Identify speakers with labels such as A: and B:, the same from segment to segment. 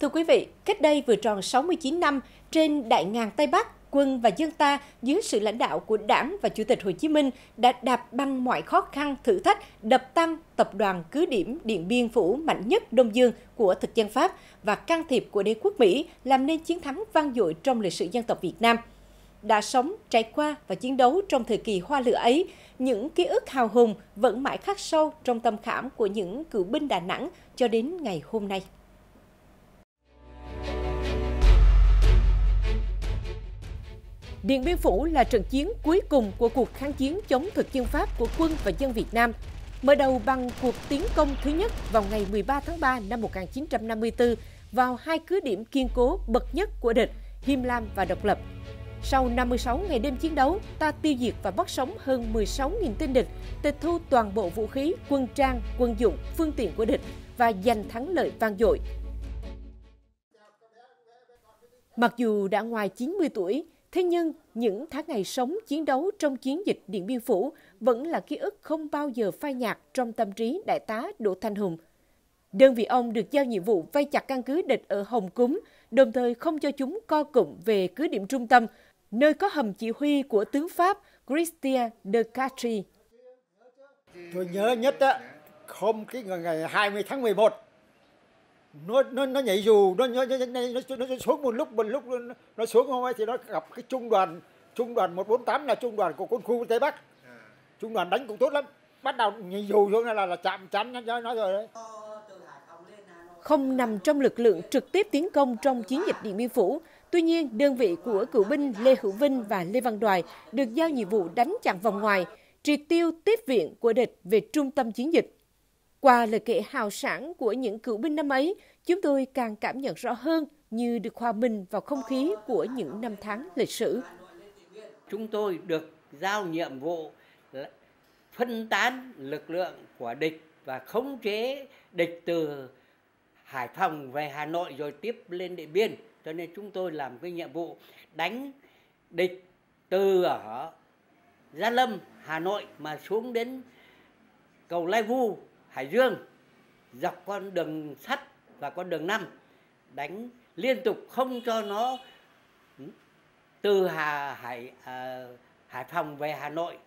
A: Thưa quý vị, cách đây vừa tròn 69 năm, trên đại ngàn Tây Bắc, quân và dân ta dưới sự lãnh đạo của Đảng và Chủ tịch Hồ Chí Minh đã đạp băng mọi khó khăn, thử thách, đập tăng tập đoàn cứ điểm Điện Biên Phủ mạnh nhất Đông Dương của thực dân Pháp và can thiệp của đế quốc Mỹ làm nên chiến thắng vang dội trong lịch sử dân tộc Việt Nam. Đã sống, trải qua và chiến đấu trong thời kỳ hoa lửa ấy, những ký ức hào hùng vẫn mãi khắc sâu trong tâm khảm của những cựu binh Đà Nẵng cho đến ngày hôm nay. Điện Biên Phủ là trận chiến cuối cùng của cuộc kháng chiến chống thực dân Pháp của quân và dân Việt Nam, mở đầu bằng cuộc tiến công thứ nhất vào ngày 13 tháng 3 năm 1954 vào hai cứ điểm kiên cố bậc nhất của địch, Him Lam và Độc Lập. Sau 56 ngày đêm chiến đấu, ta tiêu diệt và bắt sống hơn 16.000 tên địch, tịch thu toàn bộ vũ khí, quân trang, quân dụng, phương tiện của địch và giành thắng lợi vang dội. Mặc dù đã ngoài 90 tuổi, Thế nhưng, những tháng ngày sống chiến đấu trong chiến dịch Điện Biên Phủ vẫn là ký ức không bao giờ phai nhạt trong tâm trí đại tá Đỗ Thanh Hùng. Đơn vị ông được giao nhiệm vụ vây chặt căn cứ địch ở Hồng Cúm, đồng thời không cho chúng co cụm về cứ điểm trung tâm, nơi có hầm chỉ huy của tướng Pháp Christian de Catry. Tôi nhớ nhất đó, hôm cái ngày 20 tháng 11 nó nó nó nhảy dù
B: nó nó nó, nó, nó xuống một lúc một lúc nó xuống không ấy thì nó gặp cái trung đoàn trung đoàn 148 là trung đoàn của quân khu tây bắc à. trung đoàn đánh cũng tốt lắm bắt đầu nhảy dù xuống là là chạm chắn nó nói rồi đấy
A: không nằm trong lực lượng trực tiếp tiến công trong chiến dịch Điện Biên Phủ. Tuy nhiên, đơn vị của cựu binh Lê Hữu Vinh và Lê Văn Đoài được giao nhiệm vụ đánh chặn vòng ngoài, triệt tiêu tiếp viện của địch về trung tâm chiến dịch. Qua lời kể hào sản của những cựu binh năm ấy, chúng tôi càng cảm nhận rõ hơn như được hòa mình vào không khí của những năm tháng lịch sử.
B: Chúng tôi được giao nhiệm vụ phân tán lực lượng của địch và khống chế địch từ Hải Phòng về Hà Nội rồi tiếp lên Điện Biên. Cho nên chúng tôi làm cái nhiệm vụ đánh địch từ ở Gia Lâm, Hà Nội mà xuống đến cầu Lai Vu Hải Dương dọc con đường sắt và con đường năm đánh liên tục không cho nó ừ, từ Hà Hải à, Hải Phòng về Hà Nội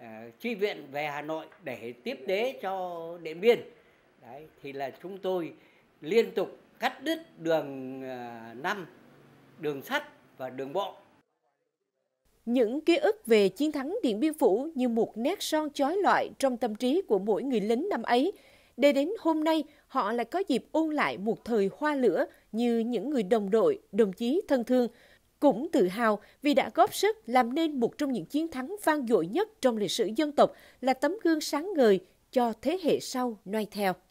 B: à, chi viện về Hà Nội để tiếp tế cho Điện Biên đấy thì là chúng tôi liên tục cắt đứt đường à, năm đường sắt và đường bộ
A: những ký ức về chiến thắng Điện Biên Phủ như một nét son chói lọi trong tâm trí của mỗi người lính năm ấy. Để đến hôm nay, họ lại có dịp ôn lại một thời hoa lửa như những người đồng đội, đồng chí thân thương, cũng tự hào vì đã góp sức làm nên một trong những chiến thắng vang dội nhất trong lịch sử dân tộc là tấm gương sáng ngời cho thế hệ sau noi theo.